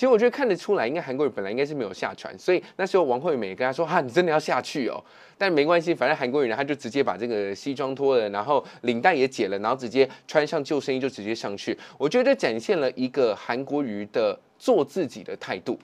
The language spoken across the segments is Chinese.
其实我觉得看得出来，应该韩国瑜本来应该是没有下船，所以那时候王惠美跟他说：“哈，你真的要下去哦。”但没关系，反正韩国瑜呢，他就直接把这个西装脱了，然后领带也解了，然后直接穿上救生衣就直接上去。我觉得展现了一个韩国瑜的做自己的态度，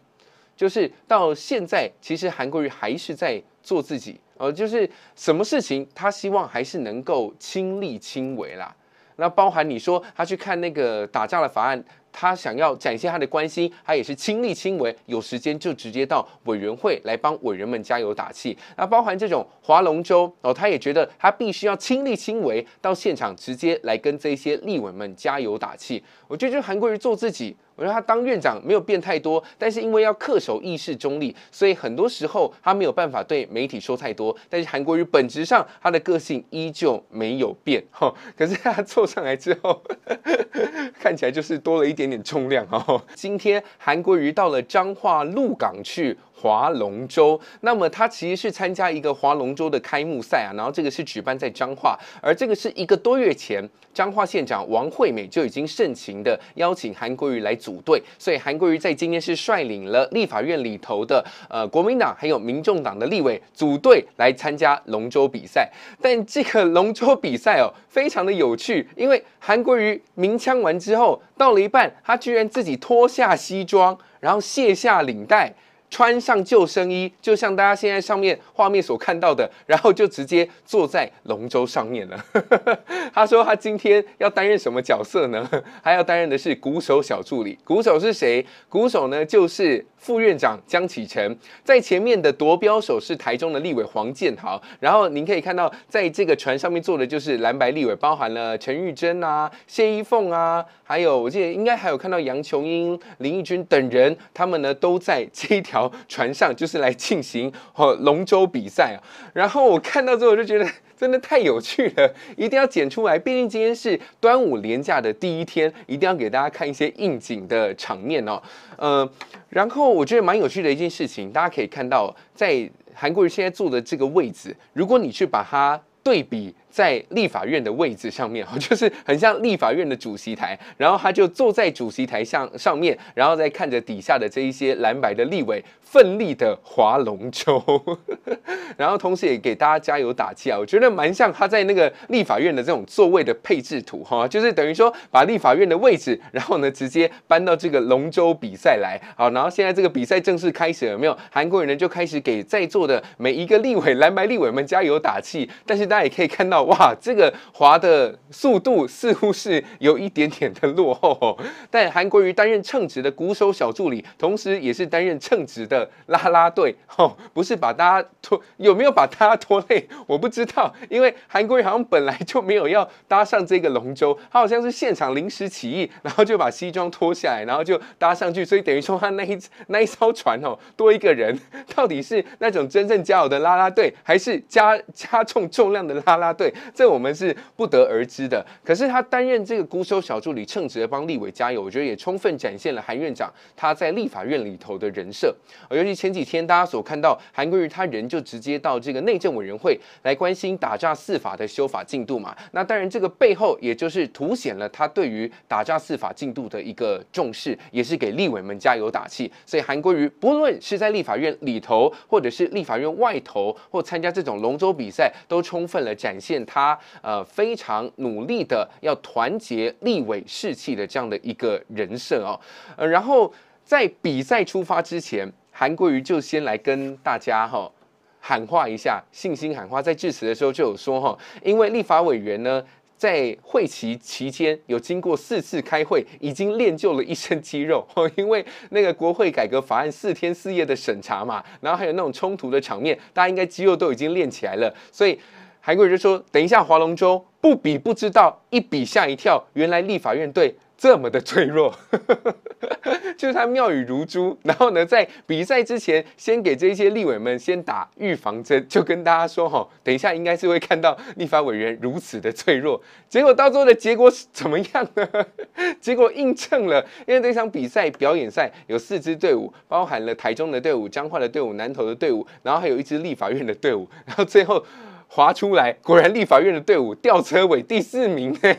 就是到现在，其实韩国瑜还是在做自己呃，就是什么事情他希望还是能够亲力亲为啦。那包含你说他去看那个打架的法案。他想要展现他的关心，他也是亲力亲为，有时间就直接到委员会来帮委员们加油打气。那包含这种划龙舟哦，他也觉得他必须要亲力亲为，到现场直接来跟这些立委们加油打气。我觉得就韩国瑜做自己，我觉得他当院长没有变太多，但是因为要恪守议事中立，所以很多时候他没有办法对媒体说太多。但是韩国瑜本质上他的个性依旧没有变哈，可是他坐上来之后。看起来就是多了一点点重量哦。今天韩国瑜到了彰化鹿港去。划龙舟，那么他其实是参加一个划龙舟的开幕赛啊，然后这个是举办在彰化，而这个是一个多月前，彰化县长王惠美就已经盛情的邀请韩国瑜来组队，所以韩国瑜在今天是率领了立法院里头的呃国民党还有民众党的立委组队来参加龙舟比赛，但这个龙舟比赛哦，非常的有趣，因为韩国瑜鸣枪完之后，到了一半，他居然自己脱下西装，然后卸下领带。穿上救生衣，就像大家现在上面画面所看到的，然后就直接坐在龙舟上面了。他说他今天要担任什么角色呢？他要担任的是鼓手小助理。鼓手是谁？鼓手呢，就是。副院长江启臣在前面的夺标手是台中的立委黄建豪，然后您可以看到，在这个船上面坐的，就是蓝白立委，包含了陈玉珍啊、谢依凤啊，还有我记得应该还有看到杨琼英、林义君等人，他们呢都在这一条船上，就是来进行龙舟比赛啊。然后我看到之后，我就觉得。真的太有趣了，一定要剪出来。毕竟今天是端午连假的第一天，一定要给大家看一些应景的场面哦。呃，然后我觉得蛮有趣的一件事情，大家可以看到，在韩国人现在坐的这个位置，如果你去把它对比。在立法院的位置上面哈，就是很像立法院的主席台，然后他就坐在主席台上上面，然后再看着底下的这一些蓝白的立委奋力的划龙舟，然后同时也给大家加油打气啊！我觉得蛮像他在那个立法院的这种座位的配置图哈，就是等于说把立法院的位置，然后呢直接搬到这个龙舟比赛来，好，然后现在这个比赛正式开始了没有？韩国人呢就开始给在座的每一个立委蓝白立委们加油打气，但是大家也可以看到。哇，这个滑的速度似乎是有一点点的落后。哦。但韩国瑜担任称职的鼓手小助理，同时也是担任称职的拉拉队。哦，不是把大家拖，有没有把大家拖累？我不知道，因为韩国瑜好像本来就没有要搭上这个龙舟，他好像是现场临时起意，然后就把西装脱下来，然后就搭上去。所以等于说他那一那一艘船哦，多一个人，到底是那种真正加油的拉拉队，还是加加重重量的拉拉队？这我们是不得而知的，可是他担任这个姑收小助理，称职的帮立委加油，我觉得也充分展现了韩院长他在立法院里头的人设。而尤其前几天大家所看到，韩国瑜他人就直接到这个内政委员会来关心打诈司法的修法进度嘛。那当然，这个背后也就是凸显了他对于打诈司法进度的一个重视，也是给立委们加油打气。所以韩国瑜不论是在立法院里头，或者是立法院外头，或参加这种龙舟比赛，都充分了展现。他呃非常努力的要团结立委士气的这样的一个人设哦，呃，然后在比赛出发之前，韩国瑜就先来跟大家哈喊话一下，信心喊话，在致辞的时候就有说哈，因为立法委员呢在会期期间有经过四次开会，已经练就了一身肌肉，因为那个国会改革法案四天四夜的审查嘛，然后还有那种冲突的场面，大家应该肌肉都已经练起来了，所以。韩国人就说：“等一下，划龙舟不比不知道，一比吓一跳。原来立法院队这么的脆弱，就是他妙语如珠。然后呢，在比赛之前，先给这些立委们先打预防针，就跟大家说：‘哈，等一下应该是会看到立法委员如此的脆弱。’结果到最后的结果怎么样呢？结果印证了，因为这场比赛表演赛有四支队伍，包含了台中的队伍、彰化的队伍、南投的队伍，然后还有一支立法院的队伍。然后最后。”划出来，果然立法院的队伍吊车尾第四名呢。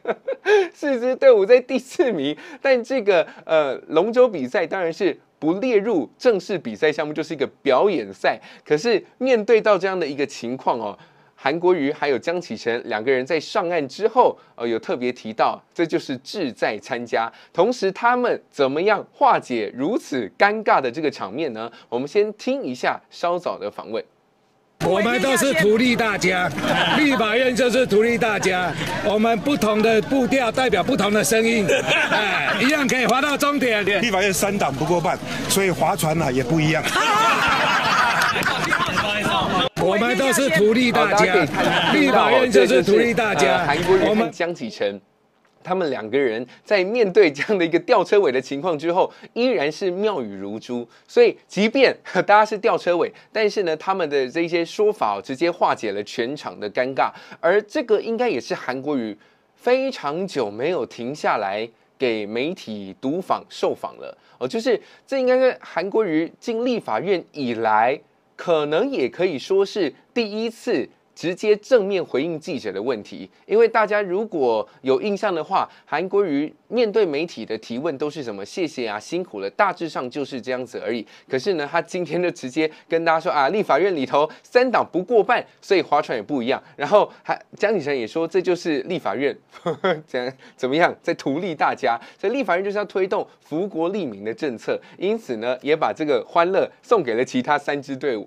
四支队伍在第四名，但这个呃龙舟比赛当然是不列入正式比赛项目，就是一个表演赛。可是面对到这样的一个情况哦，韩国瑜还有江启臣两个人在上岸之后，呃有特别提到，这就是志在参加。同时他们怎么样化解如此尴尬的这个场面呢？我们先听一下稍早的访问。我们都是图利大家，立法院就是图利大家。我们不同的步调代表不同的声音，哎，一样可以划到终点。立法院三党不过半，所以划船啊、也不一样。我们都是图利大家，立法院就是图利大家。我们。他们两个人在面对这样的一个吊车尾的情况之后，依然是妙语如珠。所以，即便 大家是吊车尾，但是呢，他们的这些说法直接化解了全场的尴尬。而这个应该也是韩国瑜非常久没有停下来给媒体读访受访了哦，就是这应该是韩国瑜进立法院以来，可能也可以说是第一次。直接正面回应记者的问题，因为大家如果有印象的话，韩国瑜面对媒体的提问都是什么谢谢啊辛苦了，大致上就是这样子而已。可是呢，他今天就直接跟大家说啊，立法院里头三党不过半，所以划船也不一样。然后还江启臣也说，这就是立法院呵呵怎样怎么样，在图利大家，所以立法院就是要推动福国利民的政策，因此呢，也把这个欢乐送给了其他三支队伍，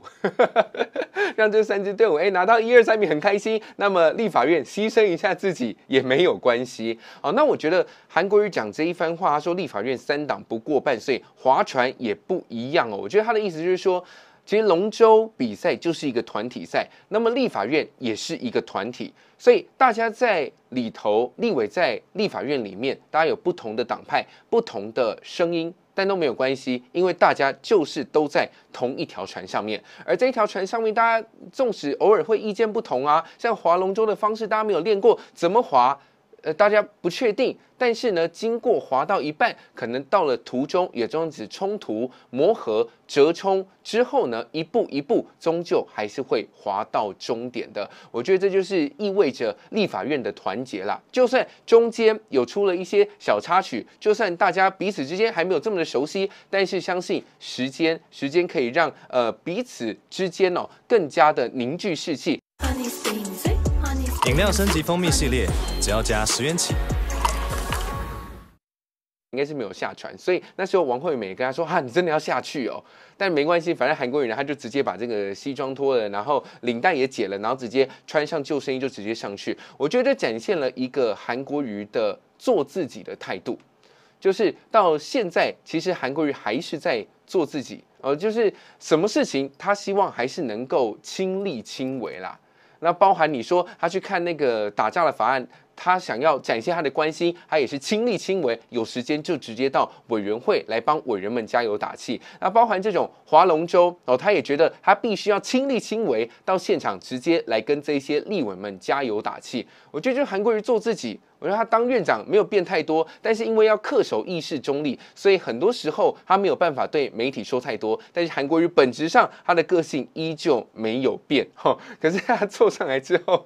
让这三支队伍哎拿到一二。三民很开心，那么立法院牺牲一下自己也没有关系啊。那我觉得韩国瑜讲这一番话，他说立法院三党不过半，所以划船也不一样哦。我觉得他的意思就是说，其实龙舟比赛就是一个团体赛，那么立法院也是一个团体，所以大家在里头，立委在立法院里面，大家有不同的党派，不同的声音。但都没有关系，因为大家就是都在同一条船上面，而这一条船上面，大家纵使偶尔会意见不同啊，像划龙舟的方式，大家没有练过，怎么划？呃，大家不确定，但是呢，经过滑到一半，可能到了途中也终止冲突磨合折冲之后呢，一步一步，终究还是会滑到终点的。我觉得这就是意味着立法院的团结啦。就算中间有出了一些小插曲，就算大家彼此之间还没有这么的熟悉，但是相信时间，时间可以让呃彼此之间哦更加的凝聚士气。饮料升级蜂蜜系列，只要加十元起。应该是没有下船，所以那时候王惠美跟他说：“哈，你真的要下去哦。”但没关系，反正韩国瑜，他就直接把这个西装脱了，然后领带也解了，然后直接穿上救生衣就直接上去。我觉得展现了一个韩国瑜的做自己的态度，就是到现在，其实韩国瑜还是在做自己，呃，就是什么事情他希望还是能够亲力亲为啦。那包含你说他去看那个打架的法案。他想要展现他的关心，他也是亲力亲为，有时间就直接到委员会来帮委员们加油打气。那包含这种划龙舟哦，他也觉得他必须要亲力亲为，到现场直接来跟这些立委们加油打气。我觉得韩国瑜做自己，我觉得他当院长没有变太多，但是因为要恪守议事中立，所以很多时候他没有办法对媒体说太多。但是韩国瑜本质上他的个性依旧没有变哈，可是他坐上来之后，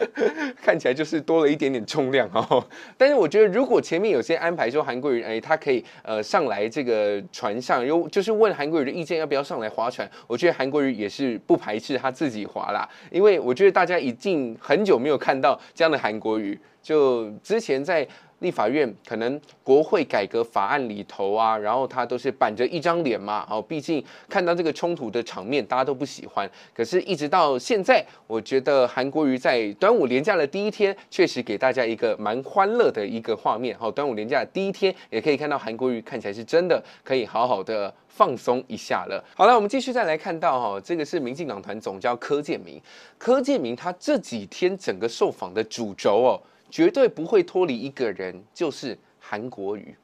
看起来就是多了一。点点重量哦，但是我觉得，如果前面有些安排，说韩国瑜哎，他可以呃上来这个船上，又就是问韩国瑜的意见要不要上来划船，我觉得韩国瑜也是不排斥他自己划啦，因为我觉得大家已经很久没有看到这样的韩国瑜，就之前在。立法院可能国会改革法案里头啊，然后他都是板着一张脸嘛。哦，毕竟看到这个冲突的场面，大家都不喜欢。可是，一直到现在，我觉得韩国瑜在端午连假的第一天，确实给大家一个蛮欢乐的一个画面。好，端午连假第一天，也可以看到韩国瑜看起来是真的可以好好的放松一下了。好了，我们继续再来看到哈，这个是民进党团总教柯建明。柯建明他这几天整个受访的主轴哦。绝对不会脱离一个人，就是韩国语。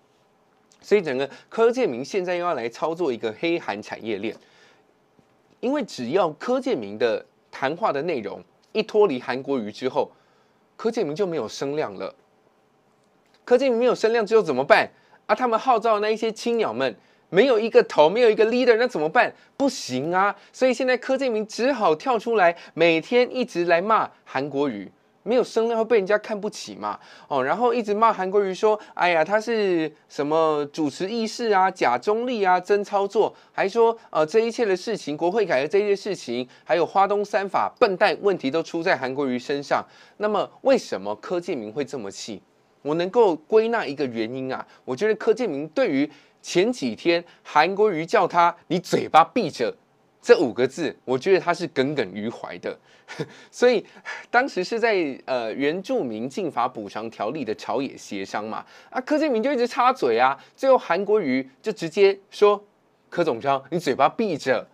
所以整个柯建明现在又要来操作一个黑韩产业链，因为只要柯建明的谈话的内容一脱离韩国语之后，柯建明就没有声量了。柯建明没有声量之后怎么办？啊，他们号召那一些青鸟们，没有一个头，没有一个 leader，那怎么办？不行啊！所以现在柯建明只好跳出来，每天一直来骂韩国语。没有声量会被人家看不起嘛？哦，然后一直骂韩国瑜说：“哎呀，他是什么主持意事啊，假中立啊，真操作，还说呃这一切的事情，国会改革这些事情，还有花东三法笨蛋问题都出在韩国瑜身上。”那么为什么柯建明会这么气？我能够归纳一个原因啊，我觉得柯建明对于前几天韩国瑜叫他“你嘴巴闭着”。这五个字，我觉得他是耿耿于怀的，所以当时是在呃原住民进法补偿条例的朝野协商嘛，啊，柯建明就一直插嘴啊，最后韩国瑜就直接说柯总召你嘴巴闭着，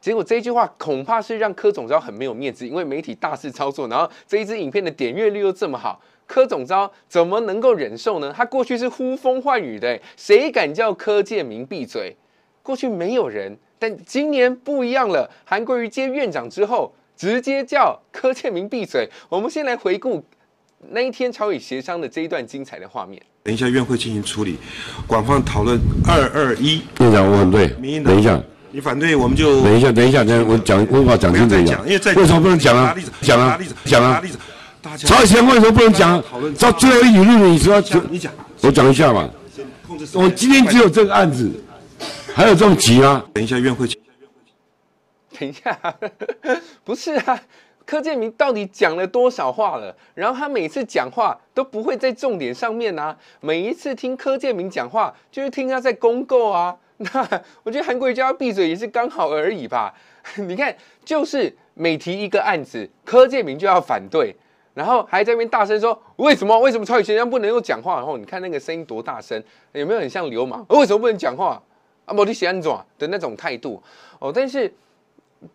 结果这句话恐怕是让柯总招很没有面子，因为媒体大肆操作，然后这一支影片的点阅率又这么好，柯总招怎么能够忍受呢？他过去是呼风唤雨的，谁敢叫柯建明闭嘴？过去没有人。但今年不一样了，韩国瑜接院长之后，直接叫柯倩明闭嘴。我们先来回顾那一天朝野协商的这一段精彩的画面。等一下，院会进行处理，广泛讨论二二一。院长，我反对。等一下，你反对，我们就等一下，等一下，等我讲，无法讲清楚。讲，为什么不能讲啊？讲啊，讲啊。朝野前，为什么不能讲？到最后一语录，你要讲，你讲，我讲一下吧。我今天只有这个案子。还有这么急啊？等一下院会，等一下，不是啊？柯建明到底讲了多少话了？然后他每次讲话都不会在重点上面啊。每一次听柯建明讲话，就是听他在公告啊。那我觉得韩国娇闭嘴也是刚好而已吧？你看，就是每提一个案子，柯建明就要反对，然后还在那边大声说为什么？为什么超越前家不能用讲话？然后你看那个声音多大声，有没有很像流氓？为什么不能讲话？啊，不，你喜欢怎的那种态度哦？但是，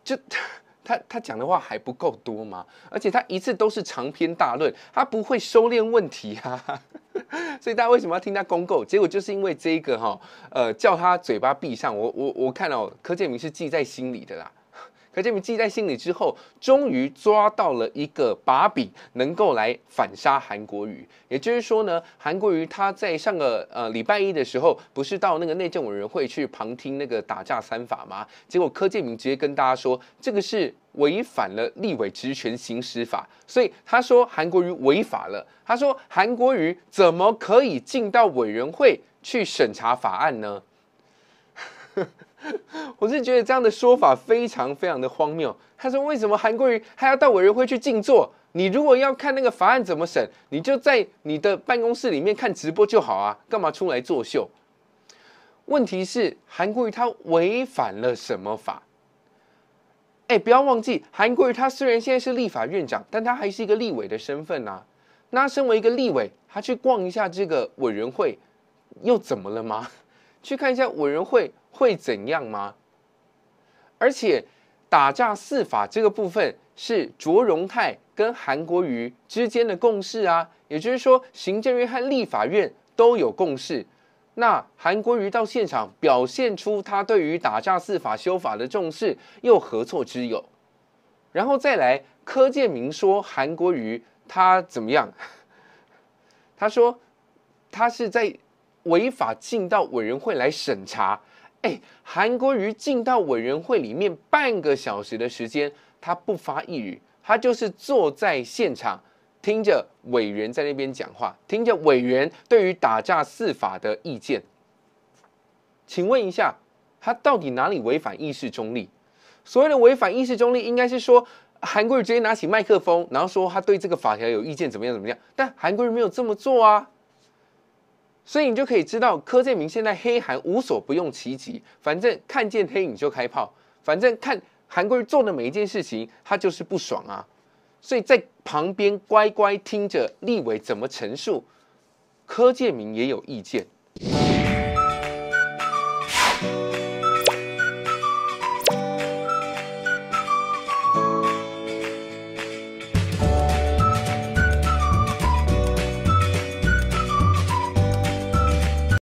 就 他他讲的话还不够多嘛，而且他一次都是长篇大论，他不会收敛问题啊，所以大家为什么要听他公告？结果就是因为这个哈，呃，叫他嘴巴闭上，我我我看哦，柯建明是记在心里的啦。柯建明记在心里之后，终于抓到了一个把柄，能够来反杀韩国瑜。也就是说呢，韩国瑜他在上个呃礼拜一的时候，不是到那个内政委员会去旁听那个打架三法吗？结果柯建明直接跟大家说，这个是违反了立委职权行使法，所以他说韩国瑜违法了。他说韩国瑜怎么可以进到委员会去审查法案呢？我是觉得这样的说法非常非常的荒谬。他说：“为什么韩国瑜还要到委员会去静坐？你如果要看那个法案怎么审，你就在你的办公室里面看直播就好啊，干嘛出来作秀？”问题是韩国瑜他违反了什么法？哎，不要忘记，韩国瑜他虽然现在是立法院长，但他还是一个立委的身份啊。那身为一个立委，他去逛一下这个委员会，又怎么了吗？去看一下委员会会怎样吗？而且打架四法这个部分是卓荣泰跟韩国瑜之间的共识啊，也就是说行政院和立法院都有共识。那韩国瑜到现场表现出他对于打架四法修法的重视，又何错之有？然后再来柯建明说韩国瑜他怎么样？他说他是在。违法进到委员会来审查，哎，韩国瑜进到委员会里面半个小时的时间，他不发一语，他就是坐在现场听着委员在那边讲话，听着委员对于打架司法的意见。请问一下，他到底哪里违反议事中立？所谓的违反议事中立，应该是说韩国瑜直接拿起麦克风，然后说他对这个法条有意见，怎么样怎么样？但韩国瑜没有这么做啊。所以你就可以知道，柯建明现在黑韩无所不用其极，反正看见黑影就开炮，反正看韩国做的每一件事情，他就是不爽啊。所以在旁边乖乖听着立委怎么陈述，柯建明也有意见。